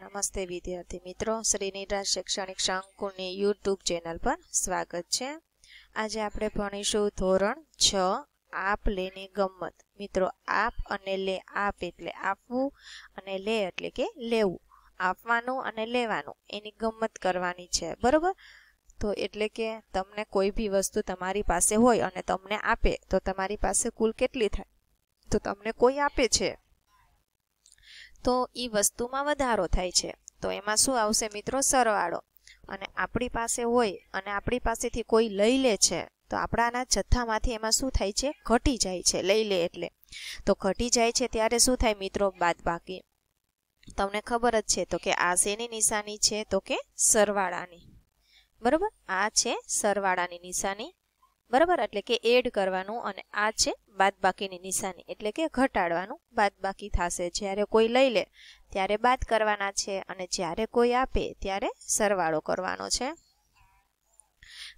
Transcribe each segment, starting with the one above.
નમસ્તે વિદ્યાર્થી મિત્રો શ્રી શૈક્ષણિક શંકુની યુટ્યુબ ચેનલ પર સ્વાગત છે આજે આપણે ભણીશું ધોરણ છ આપ લેની ગમત મિત્રો આપ અને લે આપ એટલે આપવું અને લે એટલે કે લેવું આપવાનું અને લેવાનું એની ગમત કરવાની છે બરાબર તો એટલે કે તમને કોઈ બી વસ્તુ તમારી પાસે હોય અને તમને આપે તો તમારી પાસે કુલ કેટલી થાય તો તમને કોઈ આપે છે તો એ વસ્તુમાં વધારો થાય છે તો એમાં શું આવશે મિત્રો સરવાળો અને આપણી પાસે હોય અને આપણી પાસેથી કોઈ લઈ લે છે તો આપણાના જથ્થામાંથી એમાં શું થાય છે ઘટી જાય છે લઈ લે એટલે તો ઘટી જાય છે ત્યારે શું થાય મિત્રો બાદ બાકી તમને ખબર જ છે તો કે આ શેની નિશાની છે તો કે સરવાળાની બરોબર આ છે સરવાળાની નિશાની બરાબર એટલે કે એડ કરવાનું અને આ છે બાદબાકીની નિશાની એટલે કે ઘટાડવાનું બાદબાકી થશે જ્યારે કોઈ લઈ લે ત્યારે બાદ કરવાના છે અને જ્યારે કોઈ આપે ત્યારે સરવાળો કરવાનો છે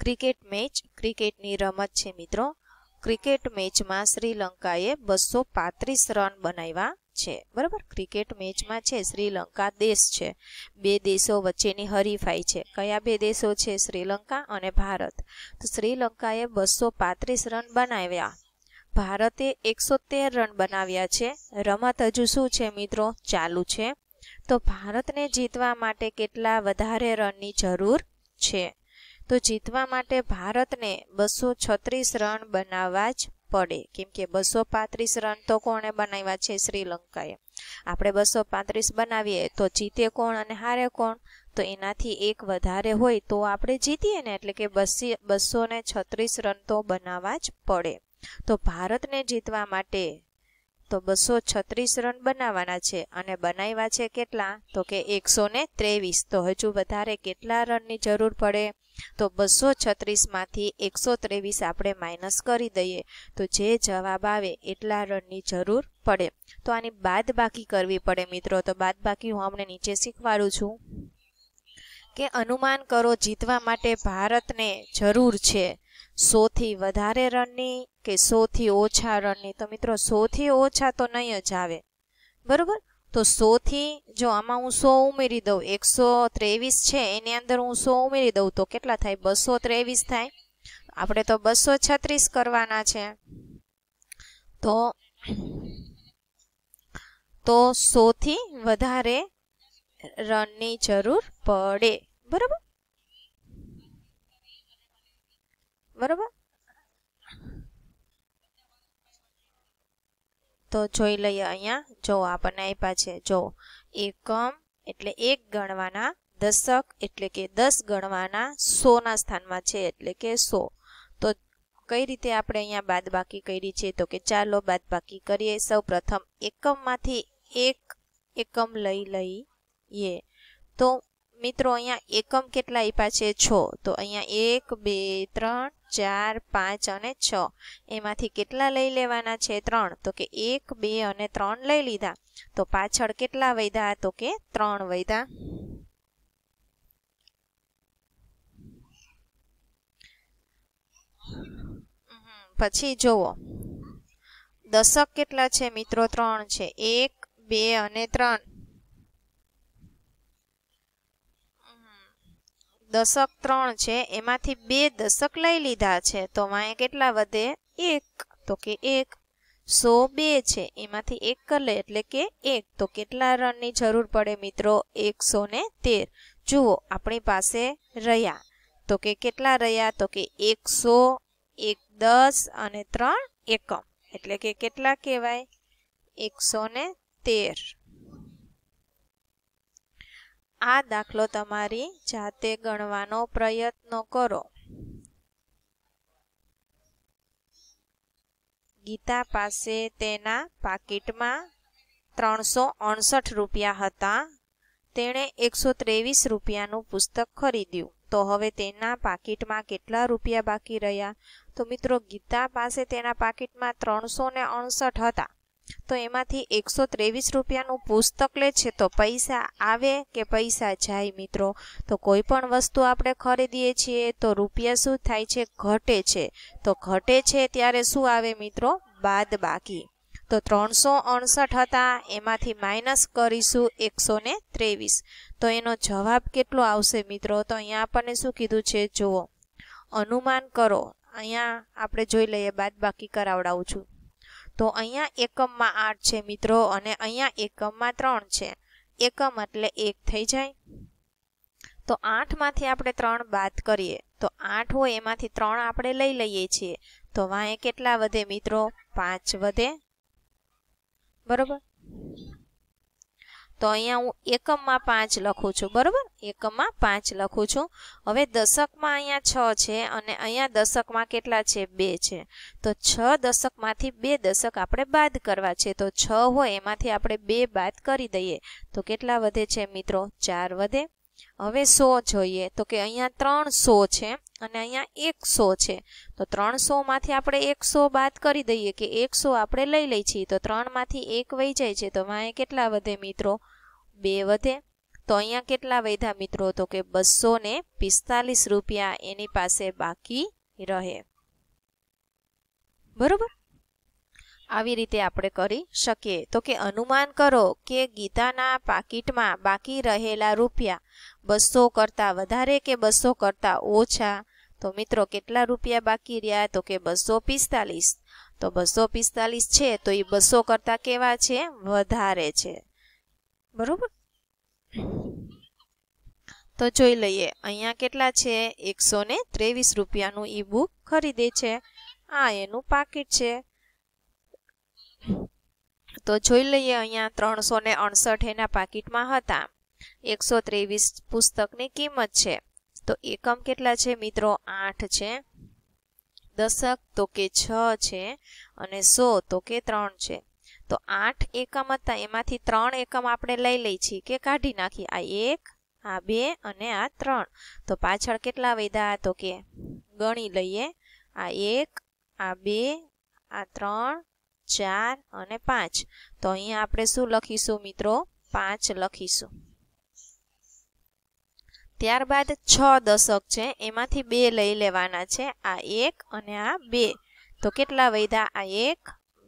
ક્રિકેટ મેચ ક્રિકેટની રમત છે મિત્રો ક્રિકેટ મેચમાં શ્રીલંકાએ બસો પાંત્રીસ રન બનાવ્યા છે બરાબર ક્રિકેટ મેચમાં છે શ્રીલંકા દેશ છે બે દેશો વચ્ચેની હરીફાઈ છે કયા બે દેશો છે શ્રીલંકા અને ભારત તો શ્રીલંકાએ બસો પાંત્રીસ રન બનાવ્યા ભારતે એકસો તેર રન બનાવ્યા છે રમત હજુ શું છે મિત્રો ચાલુ છે તો ભારતને જીતવા માટે કેટલા વધારે રનની જરૂર છે તો જીતવા માટે ભારતને બસો છત્રીસ રન બનાવવા જ પડે કેમ કે બસો પાંત્રીસ રન તો કોણે બનાવ્યા છે શ્રીલંકાએ આપણે બસો પાંત્રીસ બનાવીએ તો જીતે કોણ અને હારે કોણ તો એનાથી એક વધારે હોય તો આપણે જીતીએ ને એટલે કે બસી બસો ને છત્રીસ રન તો બનાવવા જ પડે તો ભારતને જીતવા માટે તો બસો છત્રીસ રન બનાવવાના છે અને બનાવ્યા છે કેટલા તો કે એકસો ત્રેવીસ તો હજુ વધારે કેટલા રનની જરૂર પડે તો બસો છત્રીસમાંથી એકસો ત્રેવીસ આપણે માઇનસ કરી દઈએ તો જે જવાબ આવે એટલા રનની જરૂર પડે તો આની બાદ બાકી કરવી પડે મિત્રો તો બાદ બાકી હું અમને નીચે શીખવાડું છું કે અનુમાન કરો જીતવા માટે ભારતને જરૂર છે સોથી વધારે રનની કે સોથી ઓછા રનની તો મિત્રો સોથી ઓછા તો નહીં જ આવે બરાબર તો સોથી જો આમાં હું સો ઉમેરી દઉં એકસો ત્રેવીસ છે એની અંદર હું સો ઉમેરી દઉં તો કેટલા થાય બસો ત્રેવીસ થાય આપણે તો બસો છત્રીસ કરવાના છે તો તો સોથી વધારે રનની જરૂર પડે બરાબર બરાબર તો જોઈ લઈએ અહીંયા જો આપણને આપ્યા છે જો એકમ એટલે એક ગણવાના દશક એટલે કે દસ ગણવાના સોના સ્થાનમાં છે એટલે કે સો તો કઈ રીતે આપણે અહીંયા બાદબાકી કરી છે તો કે ચાલો બાદબાકી કરીએ સૌ પ્રથમ એકમમાંથી એક એકમ લઈ લઈએ તો મિત્રો અહીંયા એકમ કેટલા આપ્યા છે છ તો અહીંયા એક બે ત્રણ ચાર પાંચ અને છ એમાંથી કેટલા લઈ લેવાના છે ત્રણ તો કે એક બે અને ત્રણ લઈ લીધા તો પાછળ કેટલા વૈધા તો કે ત્રણ વૈધા પછી જુઓ દશક કેટલા છે મિત્રો ત્રણ છે એક બે અને ત્રણ દશક ત્રણ છે એમાંથી બે દશક લઈ લીધા છે તો વાંહે કેટલા વધે એક તો કે એક સો બે છે એમાંથી એક કલે એટલે કે એક તો કેટલા રનની જરૂર પડે મિત્રો એકસો ને તેર જુઓ આપણી પાસે રહ્યા તો કે કેટલા રહ્યા તો કે એકસો એક દસ અને ત્રણ એકમ એટલે કે કેટલા કહેવાય એકસો ને તેર આ દાખલો તમારી જાતે ગણવાનો પ્રયત્ન કરો ગીતા પાસે તેના પાકીટમાં ત્રણસો અણસઠ રૂપિયા હતા તેણે એકસો ત્રેવીસ રૂપિયાનું પુસ્તક ખરીદ્યું તો હવે તેના પાકીટમાં કેટલા રૂપિયા બાકી રહ્યા તો મિત્રો ગીતા પાસે તેના પાકીટમાં ત્રણસો ને અડસઠ હતા તો એમાંથી એકસો ત્રેવીસ રૂપિયાનું પુસ્તક લે છે તો પૈસા આવે કે પૈસા જાય મિત્રો તો કોઈ પણ વસ્તુ આપણે ખરીદીએ છીએ તો રૂપિયા શું થાય છે ઘટે છે તો ઘટે છે ત્યારે શું આવે મિત્રો બાદ બાકી તો ત્રણસો અડસઠ હતા એમાંથી માઇનસ કરીશું એકસો ને ત્રેવીસ તો એનો જવાબ કેટલો આવશે મિત્રો તો અહીંયા આપણને શું કીધું છે જુઓ અનુમાન કરો અહીંયા આપણે જોઈ લઈએ બાદ બાકી કરાવડાવું છું તો અહીંયા એકમમાં આઠ છે મિત્રો અને અહીંયા એકમમાં ત્રણ છે એકમ એટલે એક થઈ જાય તો આઠમાંથી આપણે ત્રણ બાદ કરીએ તો આઠ હોય એમાંથી ત્રણ આપણે લઈ લઈએ છીએ તો વાંએ કેટલા વધે મિત્રો પાંચ વધે બરોબર તો અહીંયા હું એકમમાં પાંચ લખું છું બરાબર એકમમાં પાંચ લખું છું હવે દશકમાં અહીંયા છ છે અને અહીંયા દશકમાં કેટલા છે બે છે તો છ દશકમાંથી બે દશક આપણે બાદ કરવા છે તો છ હોય એમાંથી આપણે બે બાદ કરી દઈએ તો કેટલા વધે છે મિત્રો ચાર વધે હવે સો જોઈએ તો કે અહીંયા સો છે અને અહીંયા એકસો છે તો ત્રણસોમાંથી આપણે એકસો બાદ કરી દઈએ કે એકસો આપણે લઈ લઈએ છીએ તો ત્રણમાંથી એક વહી જાય છે તો વાંહે કેટલા વધે મિત્રો બે વધે તો અહીંયા કેટલા વધ્યા મિત્રો તો કે બસો ને પિસ્તાલીસ રૂપિયા એની પાસે બાકી રહે બરોબર આવી રીતે આપણે કરી શકીએ તો કે અનુમાન કરો કે ગીતાના પાકીટમાં બાકી રહેલા રૂપિયા બસો કરતા વધારે કે બસો કરતા ઓછા તો મિત્રો કેટલા રૂપિયા બાકી રહ્યા તો કે બસો પિસ્તાલીસ તો બસો પિસ્તાલીસ છે તો એ બસો કરતા કેવા છે વધારે છે બરોબર તો જોઈ લઈએ અહીંયા કેટલા છે એકસો ને ત્રેવીસ રૂપિયાનું ઈ બુક ખરીદે છે આ એનું પાકીટ છે તો જોઈ લઈએ અહીંયા ત્રણસો ને અડસઠ એના પાકીટમાં હતા એકસો ત્રેવીસ પુસ્તકની કિંમત છે તો એકમ કેટલા છે મિત્રો આઠ છે દશક તો કે છ છે અને સો તો કે ત્રણ છે તો આઠ એકમ હતા એમાંથી ત્રણ એકમ આપણે લઈ લઈ છીએ કે કાઢી નાખી આ એક આ બે અને આ ત્રણ તો પાછળ કેટલા વધ્યા હતો કે ગણી લઈએ આ એક આ બે આ ત્રણ ચાર અને પાંચ તો અહીંયા આપણે શું લખીશું મિત્રો પાંચ લખીશું ત્યારબાદ છ દશક છે એમાંથી બે લઈ લેવાના છે આ એક અને આ બે તો કેટલા વધ્યા આ એક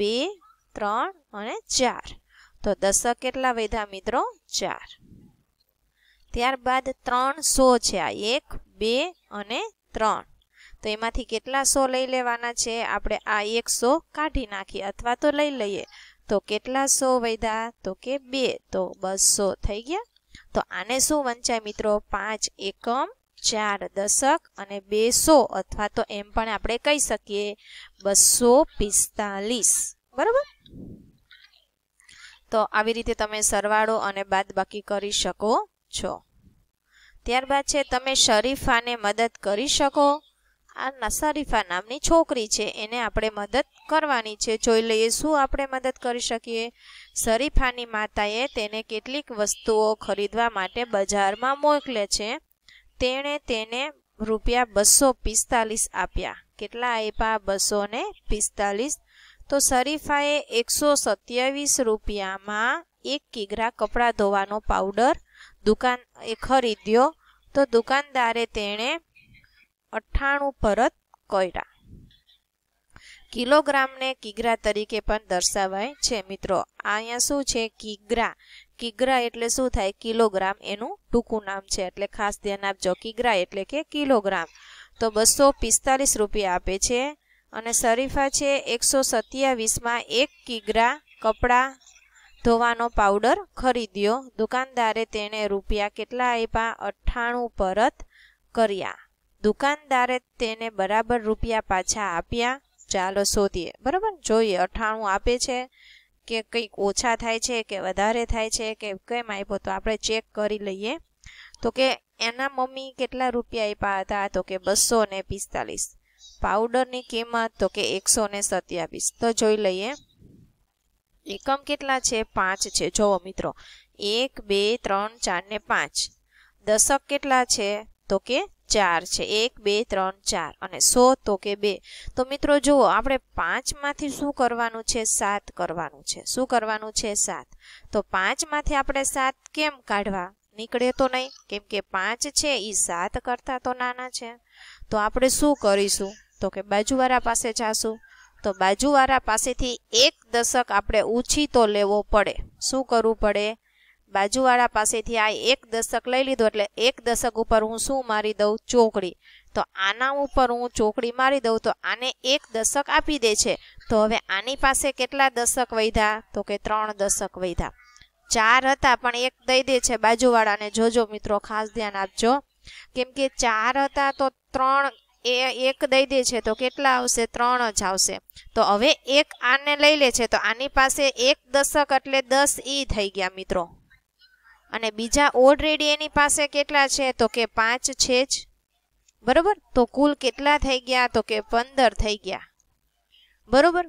બે ત્રણ અને ચાર તો દશક કેટલા વધ્યા મિત્રો ચાર ત્યારબાદ ત્રણસો છે આ એક બે અને ત્રણ તો એમાંથી કેટલા સો લઈ લેવાના છે આપણે આ એક સો કાઢી નાખીએ અથવા તો લઈ લઈએ તો કેટલા સો વૈધા તો કે બે તો બસો થઈ ગયા તો આને શું વંચાય મિત્રો પાંચ એકમ ચાર દશક અને બે સો અથવા તો એમ પણ આપણે કહી શકીએ બસો પિસ્તાલીસ બરાબર તો આવી રીતે તમે સરવાળો અને બાદબાકી કરી શકો છો ત્યારબાદ છે તમે શરીફાને મદદ કરી શકો આ શરીફા નામની છોકરી છે એને આપણે મદદ કરવાની છે જોઈ લઈએ શું આપણે મદદ કરી શકીએ શરીફાની માતાએ તેને કેટલીક વસ્તુઓ ખરીદવા માટે બજારમાં મોકલે છે તેણે તેને રૂપિયા બસો પિસ્તાલીસ આપ્યા કેટલા આપ્યા બસો ને પિસ્તાલીસ તો શરીફાએ એકસો સત્યાવીસ રૂપિયામાં એક કિગ્રા કપડાં ધોવાનો પાવડર દુકાન એ ખરીદ્યો તો દુકાનદારે તેણે અઠ્ઠાણું પરત કર્યા કિલોગ્રામને કિગ્રા તરીકે પણ દર્શાવાય છે મિત્રો અહીંયા શું છે કિગ્રા કિગ્રા એટલે શું થાય કિલોગ્રામ એનું ટૂંકું નામ છે એટલે ખાસ ધ્યાન આપજો કિગ્રા એટલે કે કિલોગ્રામ તો બસો પિસ્તાલીસ રૂપિયા આપે છે અને શરીફા છે એકસો સત્યાવીસમાં એક કિગ્રા કપડાં ધોવાનો પાવડર ખરીદ્યો દુકાનદારે તેણે રૂપિયા કેટલા આપ્યા અઠ્ઠાણું પરત કર્યા દુકાનદારે તેને બરાબર રૂપિયા પાછા આપ્યા ચાલો શોધીએ બરાબર જોઈએ અઠ્ઠાણું આપે છે કે કંઈક ઓછા થાય છે કે વધારે થાય છે કે કેમ આપ્યો તો આપણે ચેક કરી લઈએ તો કે એના મમ્મી કેટલા રૂપિયા આપ્યા હતા તો કે બસો ને પિસ્તાલીસ પાવડરની કિંમત તો કે એકસો ને સત્યાવીસ તો જોઈ લઈએ એકમ કેટલા છે પાંચ છે જુઓ મિત્રો એક બે ત્રણ ચાર ને પાંચ દશક કેટલા છે તો કે ચાર છે એક બે ત્રણ ચાર અને સો તો કે બે તો મિત્રો જુઓ આપણે પાંચમાંથી શું કરવાનું છે સાત કરવાનું છે શું કરવાનું છે સાત તો પાંચમાંથી આપણે સાત કેમ કાઢવા નીકળે તો નહીં કેમ કે પાંચ છે એ સાત કરતાં તો નાના છે તો આપણે શું કરીશું તો કે બાજુવાળા પાસે જાશું તો બાજુવાળા પાસેથી એક દશક આપણે ઓછી તો લેવો પડે શું કરવું પડે બાજુવાળા પાસેથી આ એક દશક લઈ લીધો એટલે એક દશક ઉપર હું શું મારી દઉં ચોકડી તો આના ઉપર હું ચોકડી મારી દઉં તો આને એક દશક આપી દે છે તો હવે આની પાસે કેટલા દશક વૈધા તો કે ત્રણ દશક વૈધા ચાર હતા પણ એક દઈ દે છે બાજુવાળાને જોજો મિત્રો ખાસ ધ્યાન આપજો કેમ કે ચાર હતા તો ત્રણ એ એક દઈ દે છે તો કેટલા આવશે ત્રણ જ આવશે તો હવે એક આને લઈ લે છે તો આની પાસે એક દશક એટલે દસ ઈ થઈ ગયા મિત્રો અને બીજા ઓલરેડી એની પાસે કેટલા છે તો કે પાંચ છે જ બરોબર તો કુલ કેટલા થઈ ગયા તો કે પંદર થઈ ગયા બરોબર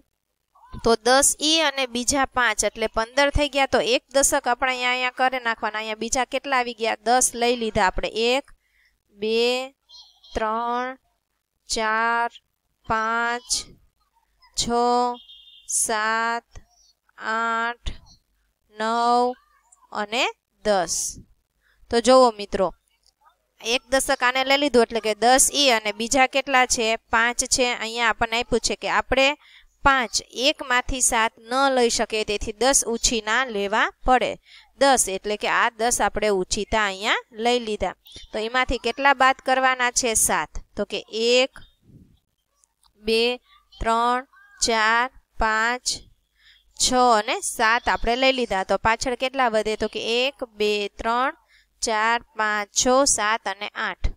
તો દસ ઈ અને બીજા પાંચ એટલે પંદર થઈ ગયા તો એક દશક આપણે અહીંયા અહીંયા કરી નાખવાના અહીંયા બીજા કેટલા આવી ગયા દસ લઈ લીધા આપણે એક બે ત્રણ ચાર પાંચ છ સાત આઠ નવ અને દસ તો જુઓ મિત્રો એક દશક આને લઈ લીધું એટલે કે દસ ઈ અને બીજા કેટલા છે પાંચ છે અહીંયા આપણને આપ્યું છે કે આપણે પાંચ એકમાંથી સાત ન લઈ શકે તેથી દસ ઉછીના લેવા પડે દસ એટલે કે આ દસ આપણે ઉછીતા અહીંયા લઈ લીધા તો એમાંથી કેટલા બાદ કરવાના છે સાત તો કે એક બે ત્રણ ચાર પાંચ છ અને સાત આપણે લઈ લીધા તો પાછળ કેટલા વધે તો કે એક બે ત્રણ ચાર પાંચ છ સાત અને આઠ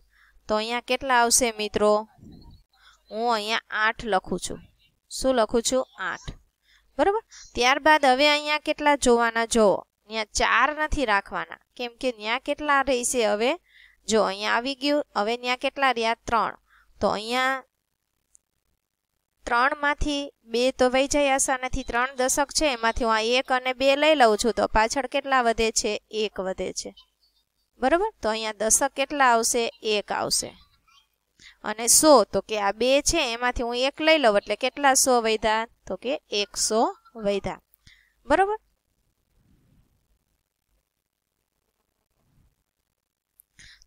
તો અહીંયા કેટલા આવશે મિત્રો હું અહીંયા આઠ લખું છું શું લખું છું આઠ બરાબર ત્યારબાદ હવે અહીંયા કેટલા જોવાના જો અહીંયા ચાર નથી રાખવાના કેમ કે ત્યાં કેટલા રહેશે હવે જો અહીંયા આવી ગયું હવે ત્યાં કેટલા રહ્યા ત્રણ તો અહીંયા ત્રણમાંથી બે તો વહી જાય આશા ત્રણ દશક છે એમાંથી હું આ એક અને બે લઈ લઉં છું તો પાછળ કેટલા વધે છે એક વધે છે બરોબર તો અહીંયા દશક કેટલા આવશે એક આવશે અને સો તો કે આ બે છે એમાંથી હું એક લઈ લઉં એટલે કેટલા સો વૈધા તો કે એકસો વૈધા બરોબર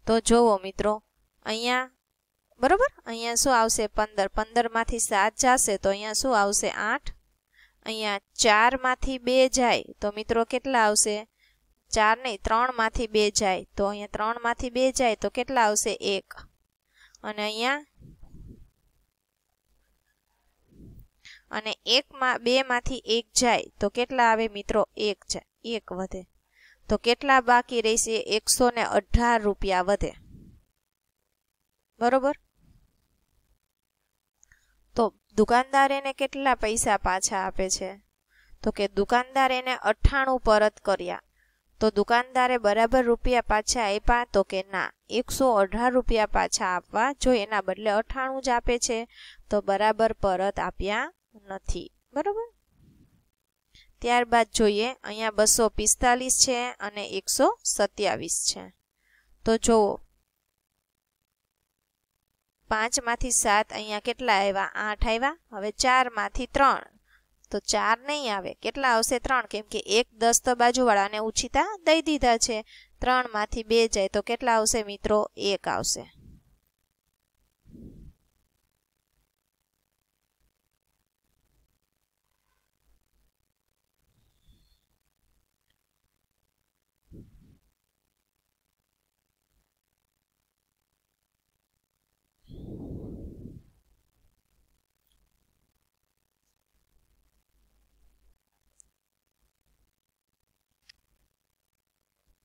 તો જુઓ મિત્રો અહીંયા બરોબર અહીંયા શું આવશે પંદર પંદરમાંથી સાત જશે તો અહીંયા શું આવશે આઠ અહીંયા ચારમાંથી બે જાય તો મિત્રો કેટલા આવશે ચાર નહીં ત્રણમાંથી બે જાય તો અહીંયા ત્રણમાંથી બે જાય તો કેટલા આવશે એક અને અહીંયા અને એકમાં બેમાંથી એક જાય તો કેટલા આવે મિત્રો એક જાય એક વધે તો કેટલા બાકી રહેશે એકસો ને અઢાર રૂપિયા વધે બરોબર તો દુકાનદાર એને કેટલા પૈસા પાછા આપે છે તો કે દુકાનદાર એને અઠ્ઠાણું પરત કર્યા તો દુકાનદારે બરાબર રૂપિયા પાછા આપ્યા તો કે ના એકસો અઢાર રૂપિયા પાછા આપવા જો એના બદલે અઠાણું જ આપે છે તો બરાબર પરત આપ્યા નથી બરોબર ત્યારબાદ જોઈએ અહીંયા બસો પિસ્તાલીસ છે અને એકસો સત્યાવીસ છે તો જુઓ પાંચમાંથી સાત અહીંયા કેટલા આવ્યા આઠ આવ્યા હવે ચારમાંથી ત્રણ તો ચાર નહીં આવે કેટલા આવશે ત્રણ કેમ કે એક દસ તો બાજુવાળાને ઉછીતા દઈ દીધા છે ત્રણમાંથી બે જાય તો કેટલા આવશે મિત્રો એક આવશે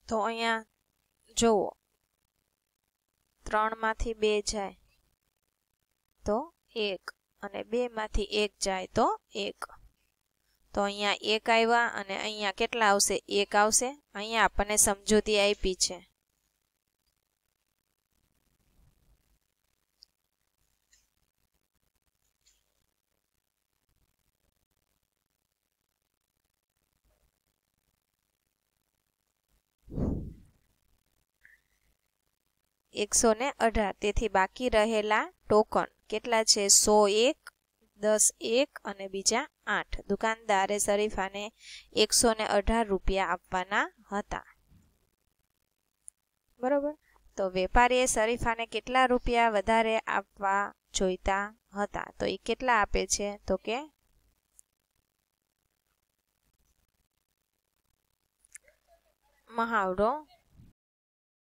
તો અહીંયા જુઓ ત્રણમાંથી બે જાય તો એક અને બેમાંથી એક જાય તો એક તો અહીંયા એક આવ્યા અને અહીંયા કેટલા આવશે એક આવશે અહીંયા આપણને સમજૂતી આપી છે એકસો ને અઢાર તેથી બાકી રહેલા ટોકન કેટલા છે સો એક દસ એક અને બીજા આઠ દુકાનદારે શરીફાને એકસો ને અઢાર રૂપિયા આપવાના હતા બરોબર તો વેપારીએ શરીફાને કેટલા રૂપિયા વધારે આપવા જોઈતા હતા તો એ કેટલા આપે છે તો કે મહાવડો